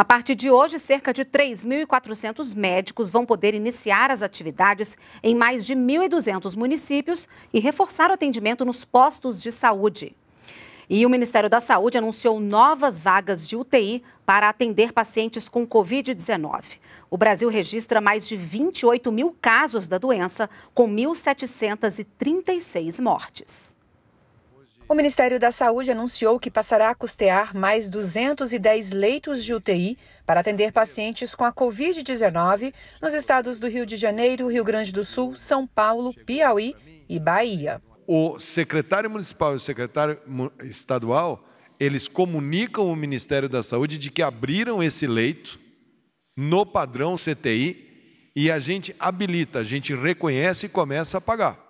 A partir de hoje, cerca de 3.400 médicos vão poder iniciar as atividades em mais de 1.200 municípios e reforçar o atendimento nos postos de saúde. E o Ministério da Saúde anunciou novas vagas de UTI para atender pacientes com Covid-19. O Brasil registra mais de 28 mil casos da doença, com 1.736 mortes. O Ministério da Saúde anunciou que passará a custear mais 210 leitos de UTI para atender pacientes com a Covid-19 nos estados do Rio de Janeiro, Rio Grande do Sul, São Paulo, Piauí e Bahia. O secretário municipal e o secretário estadual, eles comunicam o Ministério da Saúde de que abriram esse leito no padrão CTI e a gente habilita, a gente reconhece e começa a pagar.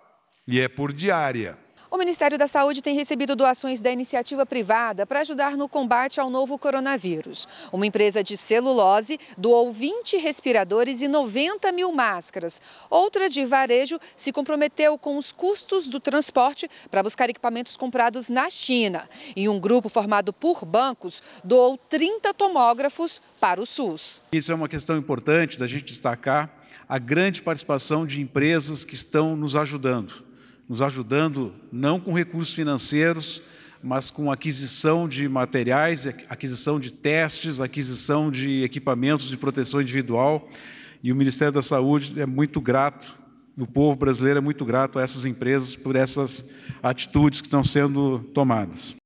E é por diária. O Ministério da Saúde tem recebido doações da iniciativa privada para ajudar no combate ao novo coronavírus. Uma empresa de celulose doou 20 respiradores e 90 mil máscaras. Outra de varejo se comprometeu com os custos do transporte para buscar equipamentos comprados na China. E um grupo formado por bancos doou 30 tomógrafos para o SUS. Isso é uma questão importante da gente destacar a grande participação de empresas que estão nos ajudando nos ajudando não com recursos financeiros, mas com aquisição de materiais, aquisição de testes, aquisição de equipamentos de proteção individual. E o Ministério da Saúde é muito grato, o povo brasileiro é muito grato a essas empresas por essas atitudes que estão sendo tomadas.